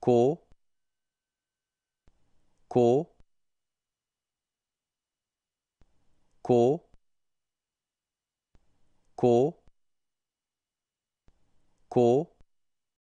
こここここ